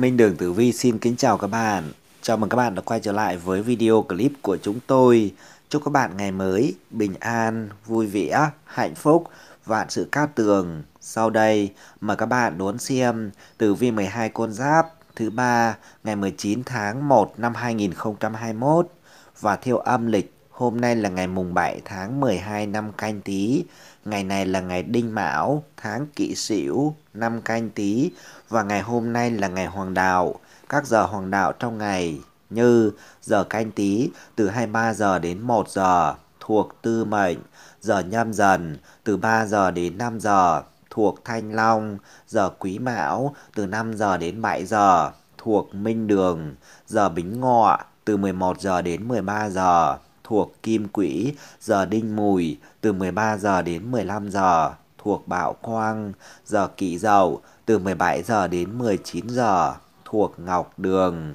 Minh Đường Tử Vi xin kính chào các bạn. Chào mừng các bạn đã quay trở lại với video clip của chúng tôi. Chúc các bạn ngày mới bình an, vui vẻ, hạnh phúc, vạn sự cát tường. Sau đây, mời các bạn đón xem Tử Vi 12 con giáp thứ ba ngày 19 tháng 1 năm 2021 và theo âm lịch Hôm nay là ngày mùng 7 tháng 12 năm canh tí, ngày này là ngày Đinh Mão, tháng Kỷ Sửu, năm canh tí và ngày hôm nay là ngày Hoàng đạo. Các giờ Hoàng đạo trong ngày như giờ canh tí từ 23 giờ đến 1 giờ thuộc Tư Mệnh, giờ Nhâm Dần từ 3 giờ đến 5 giờ thuộc Thanh Long, giờ Quý Mão từ 5 giờ đến 7 giờ thuộc Minh Đường, giờ Bính Ngọ từ 11 giờ đến 13 giờ thuộc Kim Quỹ, giờ Đinh Mùi từ 13 giờ đến 15 giờ thuộc Bạo Quang, giờ Kỵ Dậu từ 17 giờ đến 19 giờ thuộc Ngọc Đường.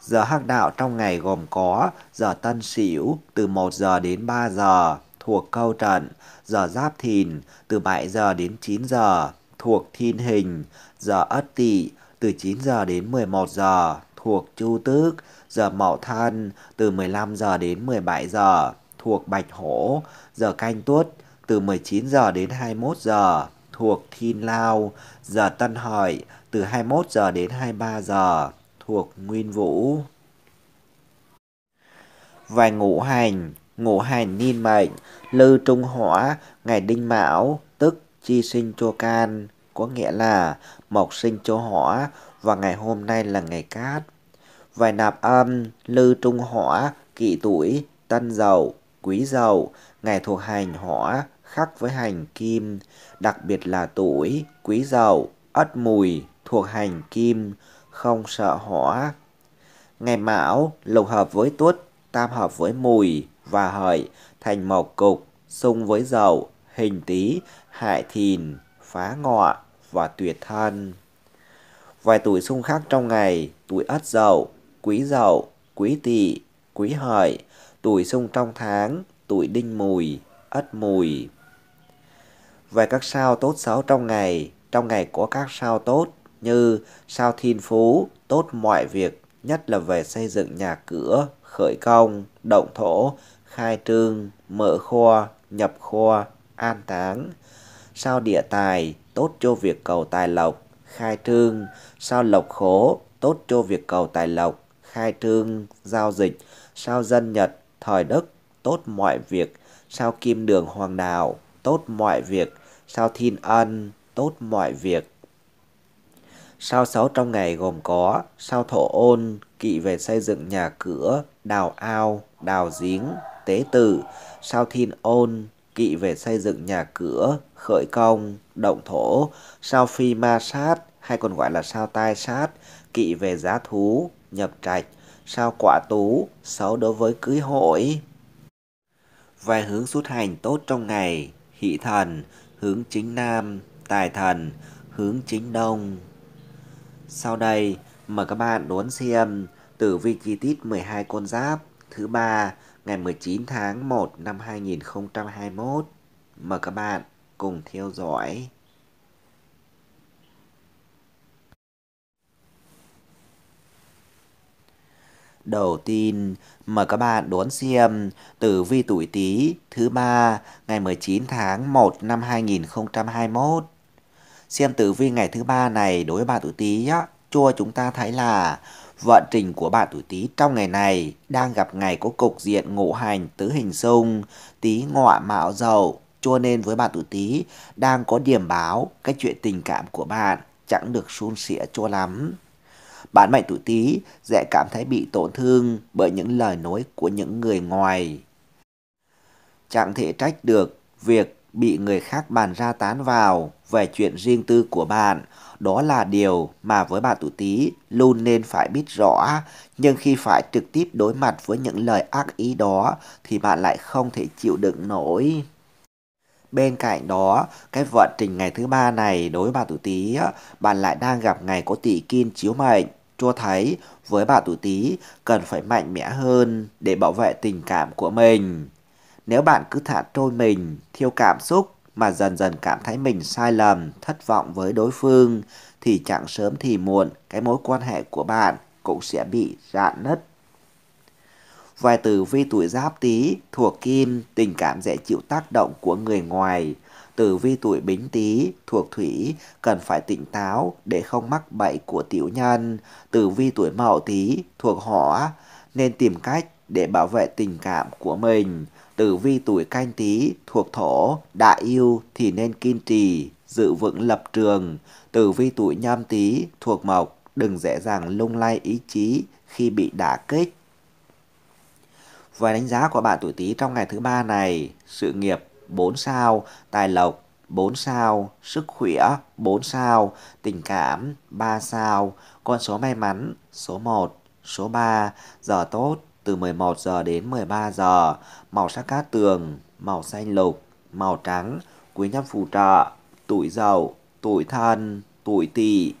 Giờ hắc đạo trong ngày gồm có giờ Tân Sửu từ 1 giờ đến 3 giờ thuộc Câu Trận, giờ Giáp Thìn từ 7 giờ đến 9 giờ thuộc Thiên Hình, giờ Ất Tỵ từ 9 giờ đến 11 giờ thuộc Chu Tước, giờ mậu thân từ 15 giờ đến 17 giờ thuộc bạch hổ, giờ canh tuất từ 19 giờ đến 21 giờ thuộc thiên lao, giờ tân hợi từ 21 giờ đến 23 giờ thuộc nguyên vũ. Vài ngũ hành, ngũ hành niên mệnh, lư trung hỏa, ngày đinh mão, tức chi sinh chô can, có nghĩa là mộc sinh chô hỏa và ngày hôm nay là ngày cát vài nạp âm, lư trung hỏa, kỵ tuổi, tân dậu, quý dậu, ngày thuộc hành hỏa, khắc với hành kim, đặc biệt là tuổi, quý dậu, ất mùi, thuộc hành kim, không sợ hỏa. Ngày mão, lục hợp với tuất, tam hợp với mùi và hợi, thành mộc cục, xung với dậu, hình tý, hại thìn, phá ngọ và tuyệt thân. Vài tuổi xung khắc trong ngày, tuổi ất dậu, quý dậu, quý tỵ, quý hợi, tuổi xung trong tháng, tuổi đinh mùi, ất mùi. Về các sao tốt xấu trong ngày, trong ngày có các sao tốt như sao thiên phú, tốt mọi việc, nhất là về xây dựng nhà cửa, khởi công, động thổ, khai trương, mở kho, nhập kho, an táng. Sao địa tài, tốt cho việc cầu tài lộc, khai trương. Sao lộc khổ tốt cho việc cầu tài lộc, khai trương giao dịch, sao dân Nhật, thời Đức, tốt mọi việc, sao kim đường hoàng đạo, tốt mọi việc, sao thiên ân, tốt mọi việc. Sao sáu trong ngày gồm có sao thổ ôn, kỵ về xây dựng nhà cửa, đào ao, đào giếng, tế tử, sao thiên ôn, kỵ về xây dựng nhà cửa, khởi công, động thổ, sao phi ma sát hay còn gọi là sao tai sát, kỵ về giá thú, nhập trạch, sao quả tú, xấu đối với cưới hội. Vài hướng xuất hành tốt trong ngày, hỷ thần, hướng chính nam, tài thần, hướng chính đông. Sau đây, mời các bạn đón xem tử vi chi tiết 12 con giáp thứ ba ngày 19 tháng 1 năm 2021. Mời các bạn cùng theo dõi. đầu tiên mời các bạn đón xem tử vi tuổi Tý thứ ba ngày 19 tháng 1 năm 2021. Xem tử vi ngày thứ ba này đối với bạn tuổi Tý á, cho chúng ta thấy là vận trình của bạn tuổi Tý trong ngày này đang gặp ngày có cục diện ngũ hành tứ hình xung, Tý ngọ mạo dậu, cho nên với bạn tuổi Tý đang có điểm báo cái chuyện tình cảm của bạn chẳng được suôn sẻ cho lắm. Bản mệnh tuổi Tý dễ cảm thấy bị tổn thương bởi những lời nói của những người ngoài. Chẳng thể trách được việc bị người khác bàn ra tán vào về chuyện riêng tư của bạn. Đó là điều mà với bạn tuổi Tý luôn nên phải biết rõ, nhưng khi phải trực tiếp đối mặt với những lời ác ý đó thì bạn lại không thể chịu đựng nổi. Bên cạnh đó, cái vận trình ngày thứ ba này đối với bà tuổi Tý, bạn lại đang gặp ngày có tỷ kim chiếu mệnh, Chúa thấy với bạn tuổi Tý cần phải mạnh mẽ hơn để bảo vệ tình cảm của mình. Nếu bạn cứ thả trôi mình, thiêu cảm xúc mà dần dần cảm thấy mình sai lầm, thất vọng với đối phương thì chẳng sớm thì muộn cái mối quan hệ của bạn cũng sẽ bị rạn nứt. Vài từ vi tuổi giáp tý thuộc kim, tình cảm dễ chịu tác động của người ngoài, tử vi tuổi bính tý thuộc thủy cần phải tỉnh táo để không mắc bẫy của tiểu nhân, tử vi tuổi mậu tý thuộc hỏa nên tìm cách để bảo vệ tình cảm của mình, tử vi tuổi canh tý thuộc thổ đại yêu thì nên kiên trì, giữ vững lập trường, tử vi tuổi nhâm tý thuộc mộc đừng dễ dàng lung lay ý chí khi bị đả kích. Và đánh giá của bạn tuổi Tý trong ngày thứ ba này, sự nghiệp 4 sao, tài lộc 4 sao, sức khỏe 4 sao, tình cảm 3 sao, con số may mắn số 1, số 3, giờ tốt từ 11 giờ đến 13 giờ, màu sắc cát tường, màu xanh lục, màu trắng, quý nhân phù trợ, tuổi dậu, tuổi thân, tuổi tỵ.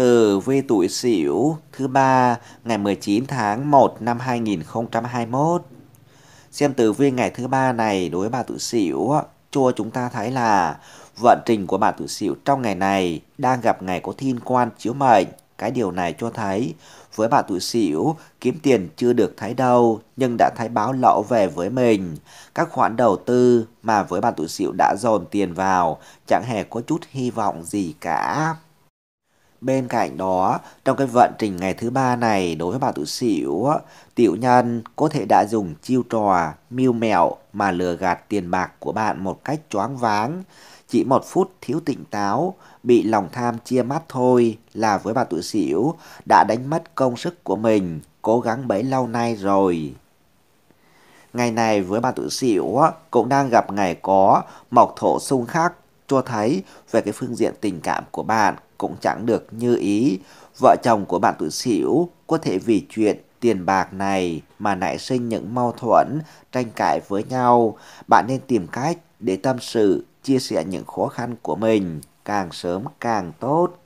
tử vi tuổi Sửu thứ ba ngày 19 tháng 1 năm 2021. Xem tử vi ngày thứ ba này đối với bà tuổi Sửu, cho chúng ta thấy là vận trình của bà tuổi Sửu trong ngày này đang gặp ngày có thiên quan chiếu mệnh. Cái điều này cho thấy với bà tuổi Sửu, kiếm tiền chưa được thấy đâu nhưng đã thấy báo lỗ về với mình. Các khoản đầu tư mà với bà tuổi Sửu đã dồn tiền vào chẳng hề có chút hy vọng gì cả. Bên cạnh đó, trong cái vận trình ngày thứ ba này đối với bà tuổi sửu tiểu nhân có thể đã dùng chiêu trò, mưu mẹo mà lừa gạt tiền bạc của bạn một cách choáng váng. Chỉ một phút thiếu tỉnh táo, bị lòng tham chia mắt thôi là với bà tuổi sửu đã đánh mất công sức của mình, cố gắng bấy lâu nay rồi. Ngày này với bà tuổi sửu cũng đang gặp ngày có mọc thổ xung khắc cho thấy về cái phương diện tình cảm của bạn cũng chẳng được như ý, vợ chồng của bạn tự xỉu có thể vì chuyện tiền bạc này mà nảy sinh những mâu thuẫn, tranh cãi với nhau. Bạn nên tìm cách để tâm sự, chia sẻ những khó khăn của mình, càng sớm càng tốt.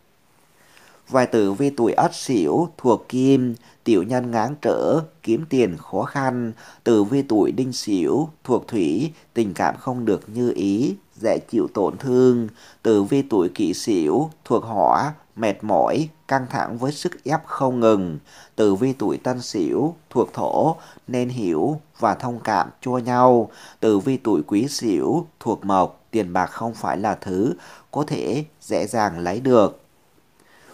Vài tử vi tuổi ất xỉu, thuộc kim, tiểu nhân ngáng trở, kiếm tiền khó khăn. Tử vi tuổi đinh xỉu, thuộc thủy, tình cảm không được như ý, dễ chịu tổn thương. Tử vi tuổi kỷ xỉu, thuộc hỏa, mệt mỏi, căng thẳng với sức ép không ngừng. Tử vi tuổi tân sửu thuộc thổ nên hiểu và thông cảm cho nhau. Tử vi tuổi quý sửu thuộc mộc, tiền bạc không phải là thứ có thể dễ dàng lấy được.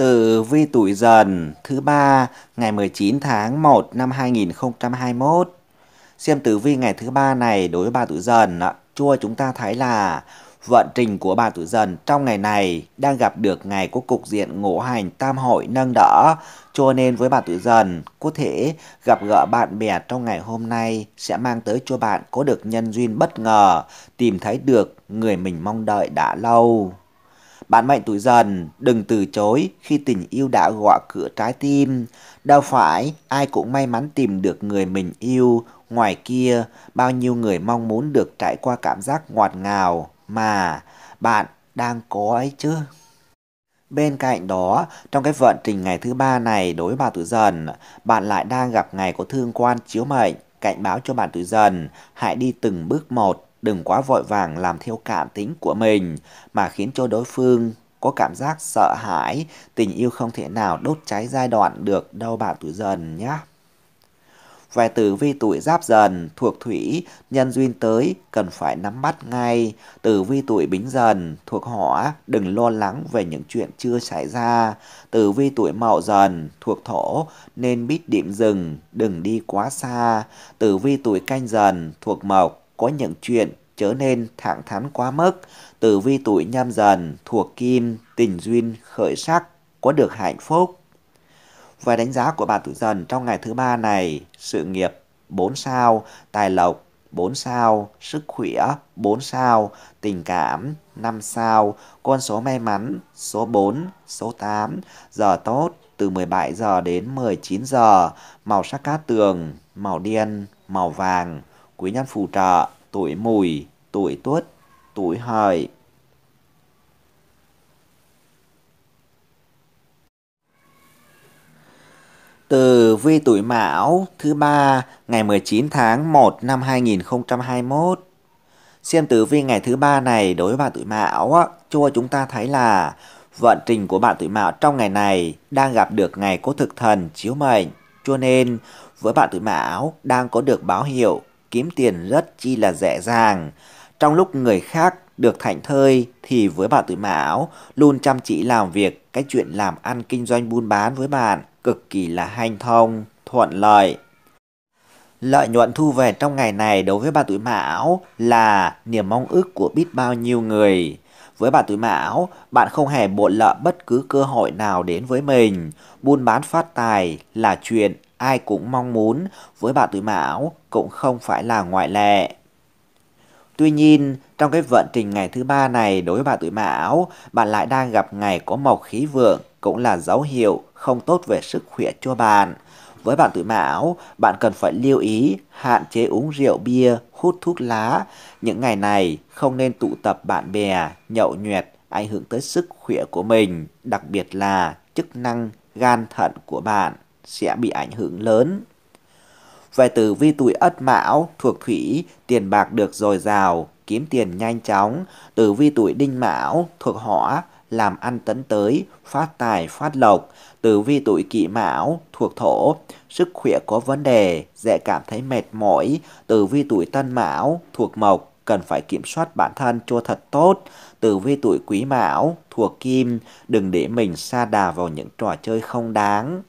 Tử vi tuổi dần thứ ba ngày 19 tháng 1 năm 2021. Xem tử vi ngày thứ ba này đối với bà tuổi dần ạ. Chua chúng ta thấy là vận trình của bà tuổi dần trong ngày này đang gặp được ngày của cục diện ngũ hành tam hội nâng đỡ cho nên với bà tuổi dần có thể gặp gỡ bạn bè trong ngày hôm nay sẽ mang tới cho bạn có được nhân duyên bất ngờ tìm thấy được người mình mong đợi đã lâu bạn mệnh tuổi dần, đừng từ chối khi tình yêu đã gõ cửa trái tim. Đâu phải ai cũng may mắn tìm được người mình yêu. Ngoài kia, bao nhiêu người mong muốn được trải qua cảm giác ngọt ngào mà bạn đang có ấy chứ. Bên cạnh đó, trong cái vận trình ngày thứ ba này đối với bà tuổi dần, bạn lại đang gặp ngày có thương quan chiếu mệnh, cảnh báo cho bạn tuổi dần, hãy đi từng bước một đừng quá vội vàng làm theo cảm tính của mình mà khiến cho đối phương có cảm giác sợ hãi, tình yêu không thể nào đốt cháy giai đoạn được đâu bạn tuổi dần nhé. Về tử vi tuổi giáp dần thuộc thủy, nhân duyên tới cần phải nắm bắt ngay. Tử vi tuổi bính dần thuộc hỏa, đừng lo lắng về những chuyện chưa xảy ra. Tử vi tuổi mậu dần thuộc thổ, nên biết điểm dừng, đừng đi quá xa. Tử vi tuổi canh dần thuộc mộc, có những chuyện trở nên thẳng thắn quá mức, từ vi tuổi nhâm dần, thuộc kim, tình duyên, khởi sắc, có được hạnh phúc. Và đánh giá của bạn tuổi dần trong ngày thứ ba này, sự nghiệp 4 sao, tài lộc 4 sao, sức khỏe 4 sao, tình cảm 5 sao, con số may mắn số 4, số 8, giờ tốt từ 17 giờ đến 19 giờ, màu sắc cát tường, màu đen, màu vàng quý nhân phù trợ tuổi mùi, tuổi tuất, tuổi hợi. Từ vi tuổi Mão thứ ba ngày 19 tháng 1 năm 2021. Xem tử vi ngày thứ ba này đối với bạn tuổi Mão á, cho chúng ta thấy là vận trình của bạn tuổi Mão trong ngày này đang gặp được ngày cố thực thần chiếu mệnh, cho nên với bạn tuổi Mão đang có được báo hiệu kiếm tiền rất chi là dễ dàng. Trong lúc người khác được thảnh thơi thì với bạn tuổi Mão luôn chăm chỉ làm việc, cái chuyện làm ăn kinh doanh buôn bán với bạn cực kỳ là hanh thông, thuận lợi. Lợi nhuận thu về trong ngày này đối với bà tuổi Mão là niềm mong ước của biết bao nhiêu người. Với bạn tuổi mão, bạn không hề bộn lợ bất cứ cơ hội nào đến với mình. Buôn bán phát tài là chuyện ai cũng mong muốn, với bạn tuổi mão cũng không phải là ngoại lệ. Tuy nhiên, trong cái vận trình ngày thứ ba này đối với bạn tuổi mão, bạn lại đang gặp ngày có mộc khí vượng cũng là dấu hiệu không tốt về sức khỏe cho bạn. Với bạn tuổi Mão, bạn cần phải lưu ý hạn chế uống rượu bia, hút thuốc lá. Những ngày này không nên tụ tập bạn bè, nhậu nhẹt ảnh hưởng tới sức khỏe của mình, đặc biệt là chức năng gan thận của bạn sẽ bị ảnh hưởng lớn. Về tử vi tuổi Ất Mão thuộc thủy, tiền bạc được dồi dào, kiếm tiền nhanh chóng. Tử vi tuổi Đinh Mão thuộc hỏa, làm ăn tấn tới, phát tài phát lộc. Tử vi tuổi kỷ mão thuộc thổ, sức khỏe có vấn đề, dễ cảm thấy mệt mỏi. Tử vi tuổi tân mão thuộc mộc, cần phải kiểm soát bản thân cho thật tốt. Tử vi tuổi quý mão thuộc kim, đừng để mình sa đà vào những trò chơi không đáng.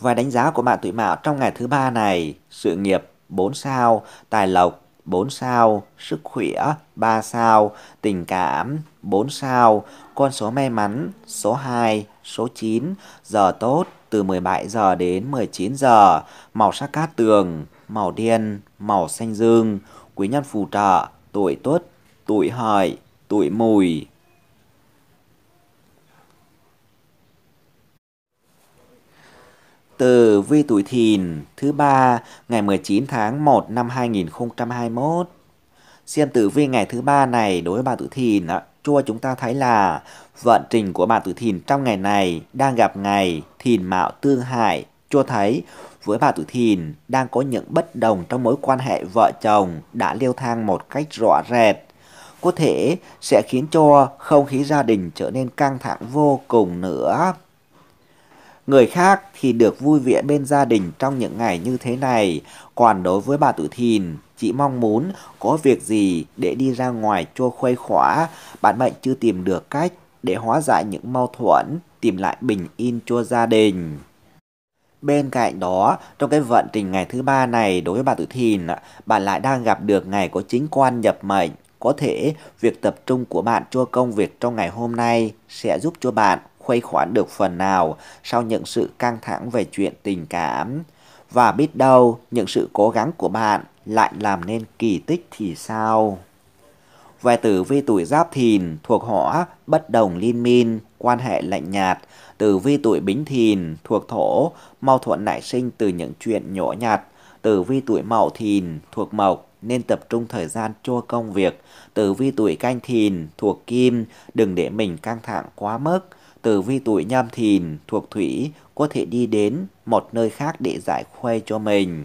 Và đánh giá của bạn tuổi mão trong ngày thứ ba này, sự nghiệp 4 sao, tài lộc 4 sao, sức khỏe 3 sao, tình cảm 4 sao, con số may mắn số 2, số 9, giờ tốt từ 17 giờ đến 19 giờ, màu sắc cát tường, màu đen, màu xanh dương, quý nhân phù trợ, tuổi tuất, tuổi hợi, tuổi mùi. Từ vi tuổi thìn thứ ba ngày 19 tháng 1 năm 2021. Xem tử vi ngày thứ ba này đối với bà tuổi thìn ạ chua chúng ta thấy là vận trình của bà tử thìn trong ngày này đang gặp ngày thìn mạo tương hại. Chua thấy với bà tử thìn đang có những bất đồng trong mối quan hệ vợ chồng đã leo thang một cách rõ rệt. Có thể sẽ khiến cho không khí gia đình trở nên căng thẳng vô cùng nữa. Người khác thì được vui vẻ bên gia đình trong những ngày như thế này, còn đối với bà tử thìn Chị mong muốn có việc gì để đi ra ngoài cho khuây khỏa, bạn mệnh chưa tìm được cách để hóa giải những mâu thuẫn, tìm lại bình yên cho gia đình. Bên cạnh đó, trong cái vận trình ngày thứ ba này đối với bà tử thìn, bạn lại đang gặp được ngày có chính quan nhập mệnh. Có thể việc tập trung của bạn cho công việc trong ngày hôm nay sẽ giúp cho bạn khuây khoản được phần nào sau những sự căng thẳng về chuyện tình cảm. Và biết đâu, những sự cố gắng của bạn lại làm nên kỳ tích thì sao? Về tử vi tuổi giáp thìn thuộc họ bất đồng liên minh, quan hệ lạnh nhạt. Tử vi tuổi bính thìn thuộc thổ, mau thuận nảy sinh từ những chuyện nhỏ nhặt. Tử vi tuổi mậu thìn thuộc mộc, nên tập trung thời gian cho công việc. Tử vi tuổi canh thìn thuộc kim, đừng để mình căng thẳng quá mức. Tử vi tuổi nhâm thìn thuộc thủy, có thể đi đến một nơi khác để giải khuây cho mình.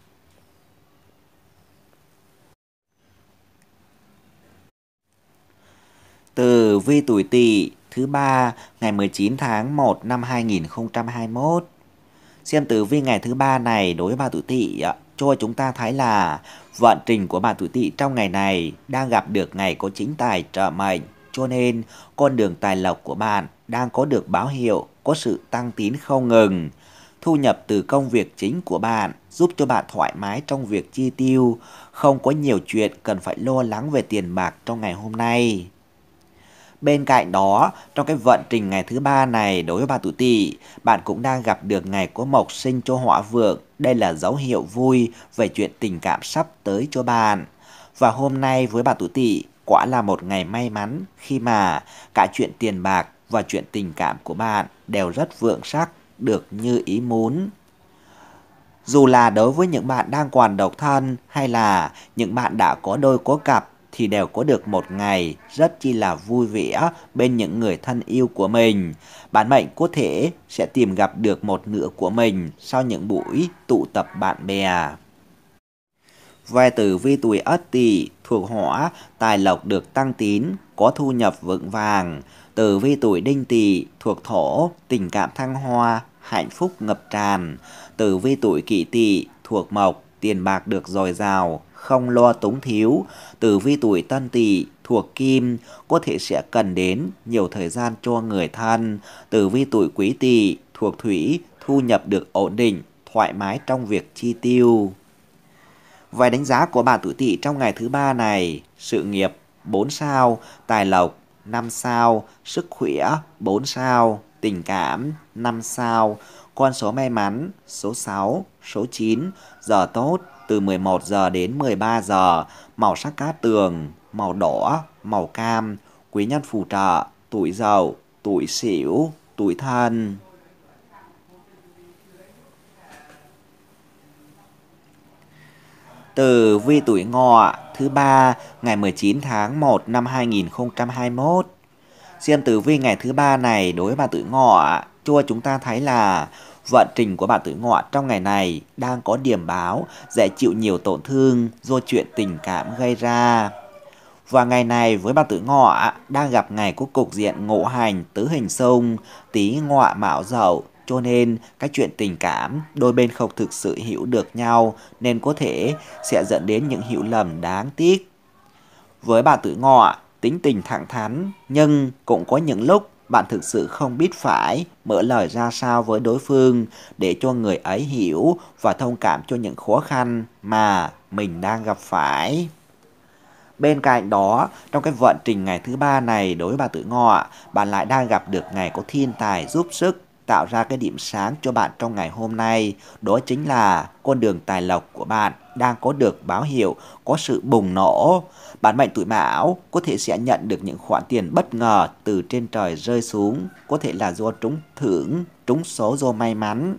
tử vi tuổi tỵ thứ ba ngày 19 tháng 1 năm 2021. Xem tử vi ngày thứ ba này đối với bà tuổi tỵ cho chúng ta thấy là vận trình của bà tuổi tỵ trong ngày này đang gặp được ngày có chính tài trợ mệnh, cho nên con đường tài lộc của bạn đang có được báo hiệu có sự tăng tín không ngừng. Thu nhập từ công việc chính của bạn giúp cho bạn thoải mái trong việc chi tiêu, không có nhiều chuyện cần phải lo lắng về tiền bạc trong ngày hôm nay. Bên cạnh đó, trong cái vận trình ngày thứ ba này đối với bà tuổi tỵ, bạn cũng đang gặp được ngày có mộc sinh cho họa vượng. Đây là dấu hiệu vui về chuyện tình cảm sắp tới cho bạn. Và hôm nay với bà tuổi tỵ, quả là một ngày may mắn khi mà cả chuyện tiền bạc và chuyện tình cảm của bạn đều rất vượng sắc, được như ý muốn. Dù là đối với những bạn đang còn độc thân hay là những bạn đã có đôi có cặp thì đều có được một ngày rất chi là vui vẻ bên những người thân yêu của mình. Bạn mệnh có thể sẽ tìm gặp được một nửa của mình sau những buổi tụ tập bạn bè. Về tử vi tuổi Ất Tỵ thuộc hỏa, tài lộc được tăng tín, có thu nhập vững vàng. Tử vi tuổi Đinh Tỵ thuộc thổ, tình cảm thăng hoa, hạnh phúc ngập tràn. Tử vi tuổi Kỷ Tỵ thuộc mộc, tiền bạc được dồi dào, không lo túng thiếu, tử vi tuổi tân tỵ thuộc kim có thể sẽ cần đến nhiều thời gian cho người thân, tử vi tuổi quý tỵ thuộc thủy thu nhập được ổn định, thoải mái trong việc chi tiêu. Vài đánh giá của bạn tuổi tỵ trong ngày thứ ba này, sự nghiệp 4 sao, tài lộc 5 sao, sức khỏe 4 sao, tình cảm 5 sao, con số may mắn số 6, số 9, giờ tốt từ 11 giờ đến 13 giờ, màu sắc cát tường, màu đỏ, màu cam, quý nhân phù trợ, tuổi dậu, tuổi sửu, tuổi thân. Từ vi tuổi ngọ thứ ba ngày 19 tháng 1 năm 2021. Xem tử vi ngày thứ ba này đối với bà tuổi ngọ, cho chúng ta thấy là vận trình của bạn tuổi ngọ trong ngày này đang có điểm báo dễ chịu nhiều tổn thương do chuyện tình cảm gây ra. Và ngày này với bạn tuổi ngọ đang gặp ngày của cục diện ngộ hành tứ hình sông, tí ngọ mạo dậu, cho nên các chuyện tình cảm đôi bên không thực sự hiểu được nhau nên có thể sẽ dẫn đến những hiểu lầm đáng tiếc. Với bạn tuổi ngọ, tính tình thẳng thắn nhưng cũng có những lúc bạn thực sự không biết phải mở lời ra sao với đối phương để cho người ấy hiểu và thông cảm cho những khó khăn mà mình đang gặp phải. Bên cạnh đó, trong cái vận trình ngày thứ ba này đối với bà tử ngọ, bạn lại đang gặp được ngày có thiên tài giúp sức tạo ra cái điểm sáng cho bạn trong ngày hôm nay, đó chính là con đường tài lộc của bạn đang có được báo hiệu có sự bùng nổ. Bản mệnh tuổi Mão có thể sẽ nhận được những khoản tiền bất ngờ từ trên trời rơi xuống, có thể là do trúng thưởng, trúng số do may mắn.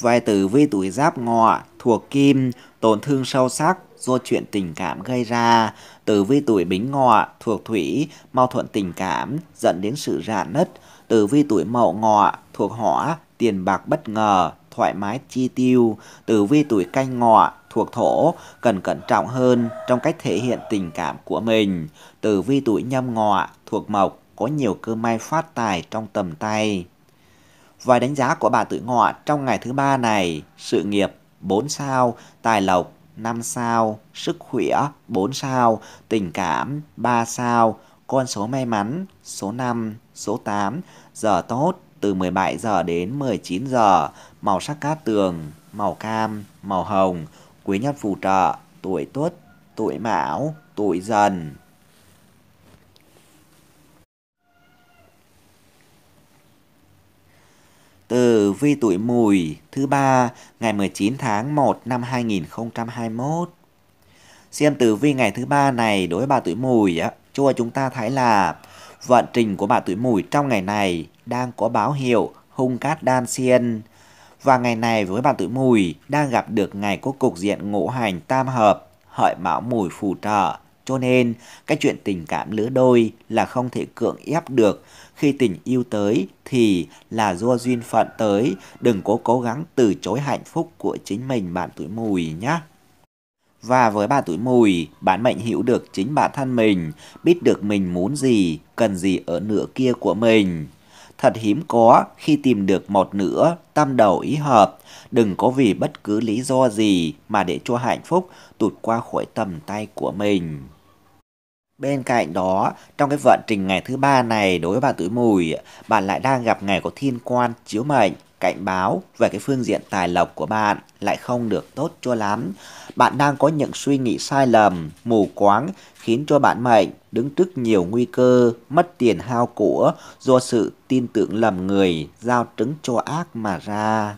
Vài tử vi tuổi Giáp Ngọ thuộc Kim, tổn thương sâu sắc do chuyện tình cảm gây ra. Tử vi tuổi Bính Ngọ thuộc Thủy, mâu thuẫn tình cảm dẫn đến sự rạn nứt. Tử vi tuổi Mậu Ngọ thuộc Hỏa, tiền bạc bất ngờ thoải mái chi tiêu, tử vi tuổi canh ngọ thuộc thổ cần cẩn trọng hơn trong cách thể hiện tình cảm của mình. Tử vi tuổi nhâm ngọ thuộc mộc có nhiều cơ may phát tài trong tầm tay. Vài đánh giá của bà tuổi ngọ trong ngày thứ ba này, sự nghiệp 4 sao, tài lộc 5 sao, sức khỏe 4 sao, tình cảm 3 sao, con số may mắn số 5, số 8, giờ tốt từ 17 giờ đến 19 giờ, màu sắc cát tường, màu cam, màu hồng, quý nhân phù trợ, tuổi tuất, tuổi mão, tuổi dần. Từ vi tuổi mùi thứ ba ngày 19 tháng 1 năm 2021. Xem tử vi ngày thứ ba này đối với bà tuổi mùi á, cho chúng ta thấy là vận trình của bà tuổi mùi trong ngày này đang có báo hiệu hung cát đan xiên. Và ngày này với bạn tuổi mùi đang gặp được ngày có cục diện ngũ hành tam hợp, hợi mão mùi phù trợ. Cho nên, cái chuyện tình cảm lứa đôi là không thể cưỡng ép được. Khi tình yêu tới thì là do duyên phận tới, đừng có cố gắng từ chối hạnh phúc của chính mình bạn tuổi mùi nhé. Và với bạn tuổi mùi, bạn mệnh hiểu được chính bản thân mình, biết được mình muốn gì, cần gì ở nửa kia của mình thật hiếm có khi tìm được một nửa tâm đầu ý hợp. Đừng có vì bất cứ lý do gì mà để cho hạnh phúc tụt qua khỏi tầm tay của mình. Bên cạnh đó, trong cái vận trình ngày thứ ba này đối với bà tuổi mùi, bạn lại đang gặp ngày có thiên quan chiếu mệnh, cảnh báo về cái phương diện tài lộc của bạn lại không được tốt cho lắm. Bạn đang có những suy nghĩ sai lầm, mù quáng khiến cho bạn mạnh đứng trước nhiều nguy cơ mất tiền hao của do sự tin tưởng lầm người giao trứng cho ác mà ra.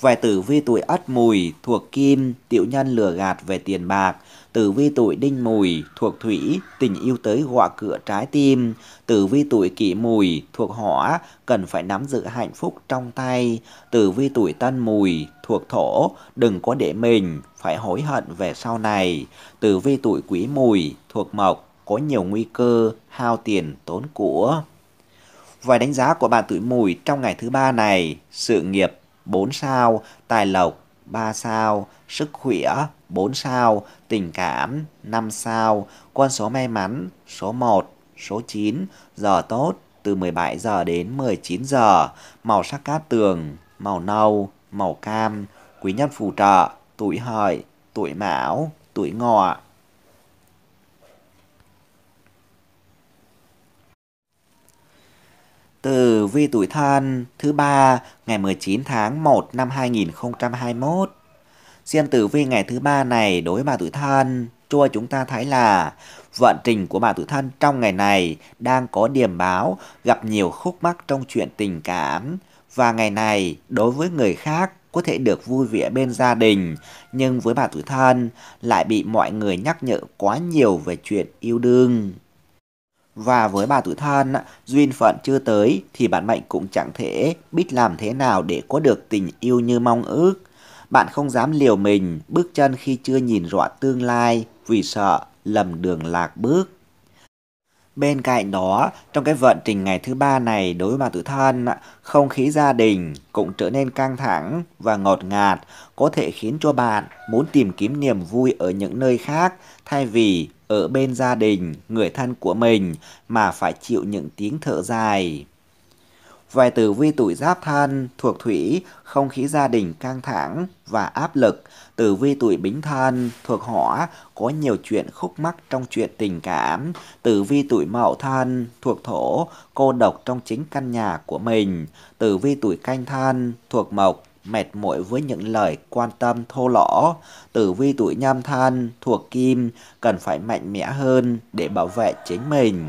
Vài tử vi tuổi ất mùi thuộc kim, tiểu nhân lừa gạt về tiền bạc, tử vi tuổi đinh mùi thuộc thủy, tình yêu tới gõ cửa trái tim, tử vi tuổi kỷ mùi thuộc hỏa, cần phải nắm giữ hạnh phúc trong tay, tử vi tuổi tân mùi thuộc thổ, đừng có để mình phải hối hận về sau này, tử vi tuổi quý mùi thuộc mộc, có nhiều nguy cơ hao tiền tốn của. Vài đánh giá của bạn tuổi mùi trong ngày thứ ba này, sự nghiệp 4 sao, tài lộc 3 sao, sức khỏe 4 sao, tình cảm 5 sao, con số may mắn số 1, số 9, giờ tốt từ 17 giờ đến 19 giờ, màu sắc cát tường, màu nâu, màu cam, quý nhân phù trợ, tuổi hợi, tuổi mão, tuổi ngọ. Từ vi tuổi thân thứ ba ngày 19 tháng 1 năm 2021 Xem tử vi ngày thứ ba này đối với bà tuổi thân, cho chúng ta thấy là vận trình của bà tuổi thân trong ngày này đang có điểm báo gặp nhiều khúc mắc trong chuyện tình cảm. Và ngày này, đối với người khác có thể được vui vẻ bên gia đình, nhưng với bà tuổi thân lại bị mọi người nhắc nhở quá nhiều về chuyện yêu đương. Và với bà tuổi thân, duyên phận chưa tới thì bản mệnh cũng chẳng thể biết làm thế nào để có được tình yêu như mong ước. Bạn không dám liều mình bước chân khi chưa nhìn rõ tương lai vì sợ lầm đường lạc bước. Bên cạnh đó, trong cái vận trình ngày thứ ba này đối mặt tự thân, không khí gia đình cũng trở nên căng thẳng và ngọt ngạt, có thể khiến cho bạn muốn tìm kiếm niềm vui ở những nơi khác thay vì ở bên gia đình, người thân của mình mà phải chịu những tiếng thở dài. Vài tử vi tuổi giáp thân thuộc thủy, không khí gia đình căng thẳng và áp lực. Tử vi tuổi bính thân thuộc hỏa, có nhiều chuyện khúc mắc trong chuyện tình cảm. Tử vi tuổi mậu thân thuộc thổ, cô độc trong chính căn nhà của mình. Tử vi tuổi canh thân thuộc mộc, mệt mỏi với những lời quan tâm thô lỗ. Tử vi tuổi nhâm thân thuộc kim, cần phải mạnh mẽ hơn để bảo vệ chính mình.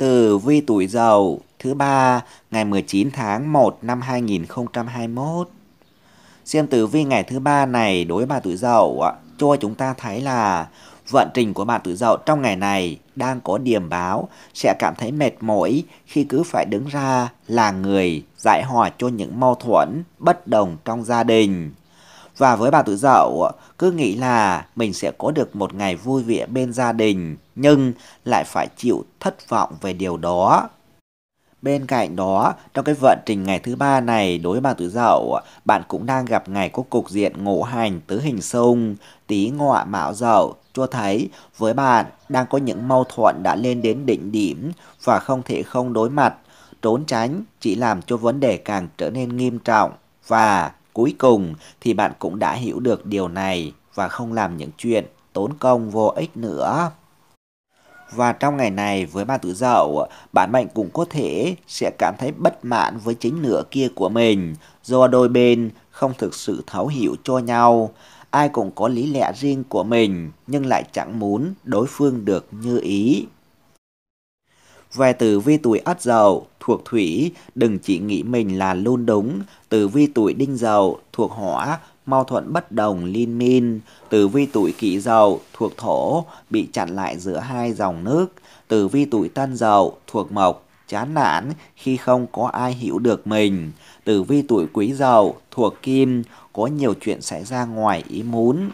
tử vi tuổi dậu thứ ba ngày 19 tháng 1 năm 2021. Xem tử vi ngày thứ ba này đối với bà tuổi dậu cho chúng ta thấy là vận trình của bạn tuổi dậu trong ngày này đang có điểm báo sẽ cảm thấy mệt mỏi khi cứ phải đứng ra là người giải hòa cho những mâu thuẫn bất đồng trong gia đình và với bà tuổi dậu, cứ nghĩ là mình sẽ có được một ngày vui vẻ bên gia đình, nhưng lại phải chịu thất vọng về điều đó. Bên cạnh đó, trong cái vận trình ngày thứ ba này đối với bà tuổi dậu, bạn cũng đang gặp ngày có cục diện ngộ hành tứ hình xung, tý ngọ mão dậu, cho thấy với bạn đang có những mâu thuẫn đã lên đến đỉnh điểm và không thể không đối mặt, trốn tránh chỉ làm cho vấn đề càng trở nên nghiêm trọng và Cuối cùng thì bạn cũng đã hiểu được điều này và không làm những chuyện tốn công vô ích nữa. Và trong ngày này với ma tuổi dậu, bạn mệnh cũng có thể sẽ cảm thấy bất mãn với chính nửa kia của mình do đôi bên không thực sự thấu hiểu cho nhau. Ai cũng có lý lẽ riêng của mình nhưng lại chẳng muốn đối phương được như ý. Về từ vi tuổi ất dậu, thuộc thủy, đừng chỉ nghĩ mình là luôn đúng, tử vi tuổi đinh dậu, thuộc hỏa, mâu thuẫn bất đồng liên minh, tử vi tuổi kỷ dậu, thuộc thổ, bị chặn lại giữa hai dòng nước, tử vi tuổi tân dậu, thuộc mộc, chán nản khi không có ai hiểu được mình. Tử vi tuổi quý dậu thuộc kim, có nhiều chuyện xảy ra ngoài ý muốn.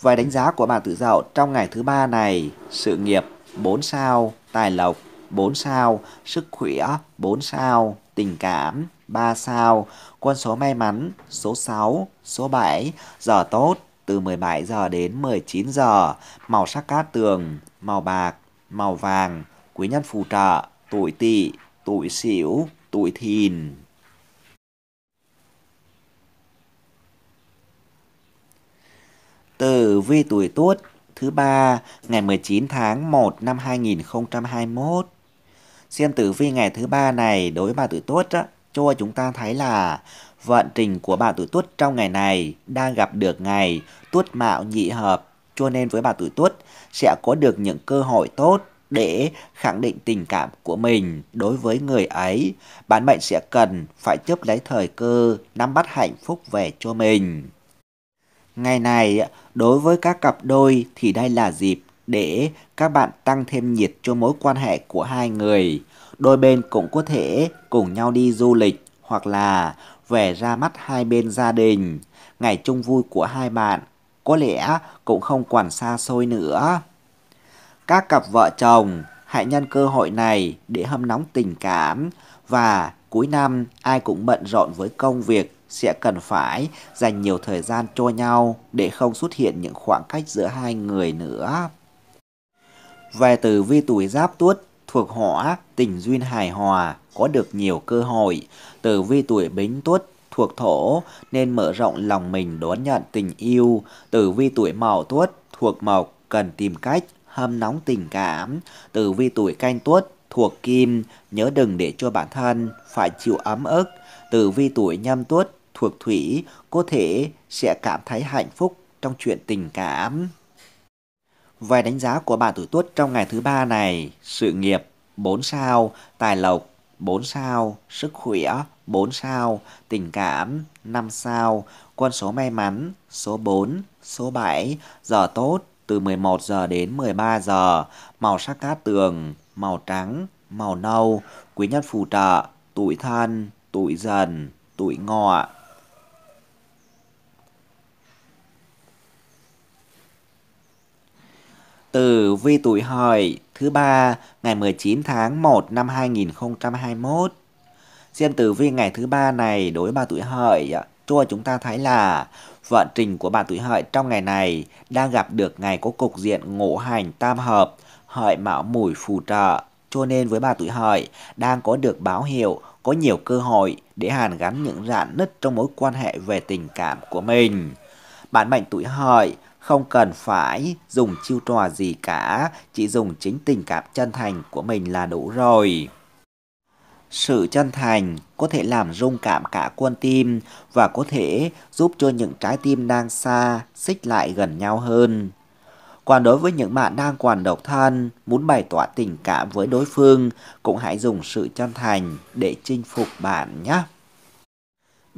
Vài đánh giá của bạn tử dậu trong ngày thứ ba này, sự nghiệp 4 sao, tài lộc 4 sao, sức khỏe 4 sao, tình cảm 3 sao, con số may mắn số 6, số 7, giờ tốt từ 17 giờ đến 19 giờ, màu sắc cát tường, màu bạc, màu vàng, quý nhân phù trợ, tuổi tỵ, tuổi sửu, tuổi thìn. từ vi tuổi Tuất thứ ba ngày 19 tháng 1 năm 2021 xem tử vi ngày thứ ba này đối với bà tuổi tuất á, cho chúng ta thấy là vận trình của bà tuổi tuất trong ngày này đang gặp được ngày tuất mạo nhị hợp cho nên với bà tuổi tuất sẽ có được những cơ hội tốt để khẳng định tình cảm của mình đối với người ấy bạn mệnh sẽ cần phải chấp lấy thời cơ nắm bắt hạnh phúc về cho mình ngày này đối với các cặp đôi thì đây là dịp để các bạn tăng thêm nhiệt cho mối quan hệ của hai người. Đôi bên cũng có thể cùng nhau đi du lịch hoặc là về ra mắt hai bên gia đình. Ngày chung vui của hai bạn có lẽ cũng không còn xa xôi nữa. Các cặp vợ chồng hãy nhân cơ hội này để hâm nóng tình cảm và cuối năm ai cũng bận rộn với công việc sẽ cần phải dành nhiều thời gian cho nhau để không xuất hiện những khoảng cách giữa hai người nữa. Về từ vi tuổi giáp tuất thuộc hỏa, tình duyên hài hòa, có được nhiều cơ hội. Từ vi tuổi bính tuất thuộc thổ nên mở rộng lòng mình đón nhận tình yêu. Từ vi tuổi mậu tuất thuộc mộc cần tìm cách hâm nóng tình cảm. Từ vi tuổi canh tuất thuộc kim nhớ đừng để cho bản thân phải chịu ấm ức. Từ vi tuổi nhâm tuất thuộc thủy có thể sẽ cảm thấy hạnh phúc trong chuyện tình cảm. Về đánh giá của bạn tuổi tuất trong ngày thứ ba này, sự nghiệp 4 sao, tài lộc 4 sao, sức khỏe 4 sao, tình cảm 5 sao, con số may mắn số 4, số 7, giờ tốt từ 11 giờ đến 13 giờ, màu sắc cát tường, màu trắng, màu nâu, quý nhân phù trợ, tuổi thân, tuổi dần, tuổi ngọ. Tử vi tuổi hợi thứ ba ngày 19 tháng 1 năm 2021. Xem tử vi ngày thứ ba này đối với bà tuổi hợi cho chúng ta thấy là vận trình của bạn tuổi hợi trong ngày này đang gặp được ngày có cục diện ngũ hành tam hợp, hợi mão mùi phù trợ. Cho nên với bà tuổi hợi đang có được báo hiệu có nhiều cơ hội để hàn gắn những rạn nứt trong mối quan hệ về tình cảm của mình. Bản mệnh tuổi hợi không cần phải dùng chiêu trò gì cả, chỉ dùng chính tình cảm chân thành của mình là đủ rồi. Sự chân thành có thể làm rung cảm cả con tim và có thể giúp cho những trái tim đang xa xích lại gần nhau hơn. Còn đối với những bạn đang còn độc thân, muốn bày tỏ tình cảm với đối phương, cũng hãy dùng sự chân thành để chinh phục bạn nhé.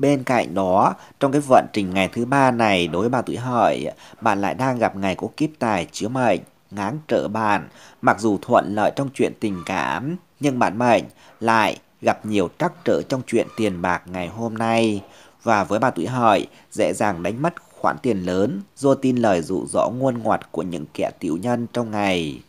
Bên cạnh đó, trong cái vận trình ngày thứ ba này đối với bà tuổi hợi, bạn lại đang gặp ngày có kiếp tài chiếu mệnh, ngáng trợ bạn. Mặc dù thuận lợi trong chuyện tình cảm, nhưng bạn mệnh lại gặp nhiều trắc trở trong chuyện tiền bạc ngày hôm nay. Và với bà tuổi hợi, dễ dàng đánh mất khoản tiền lớn do tin lời dụ dỗ nguồn ngoặt của những kẻ tiểu nhân trong ngày.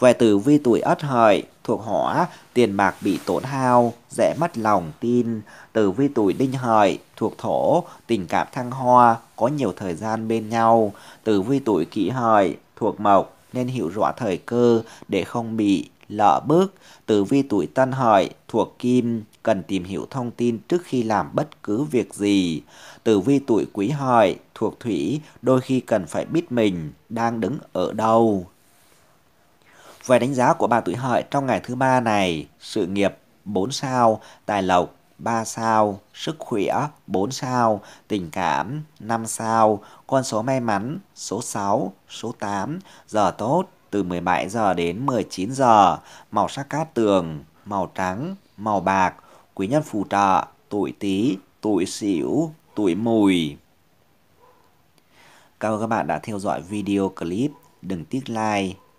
Về tử vi tuổi ất hợi, thuộc hỏa tiền bạc bị tổn hao, dễ mất lòng tin, tử vi tuổi đinh hợi, thuộc thổ, tình cảm thăng hoa, có nhiều thời gian bên nhau, tử vi tuổi kỷ hợi, thuộc mộc, nên hiểu rõ thời cơ để không bị lỡ bước, tử vi tuổi tân hợi, thuộc kim, cần tìm hiểu thông tin trước khi làm bất cứ việc gì. Tử vi tuổi quý hợi, thuộc thủy, đôi khi cần phải biết mình đang đứng ở đâu. Về đánh giá của bà tuổi hợi trong ngày thứ ba này, sự nghiệp 4 sao, tài lộc 3 sao, sức khỏe 4 sao, tình cảm 5 sao, con số may mắn số 6, số 8, giờ tốt từ 17 giờ đến 19 giờ, màu sắc cát tường, màu trắng, màu bạc, quý nhân phù trợ, tuổi Tý, tuổi Sửu, tuổi Mùi. Cảm ơn các bạn đã theo dõi video clip, đừng tiếc like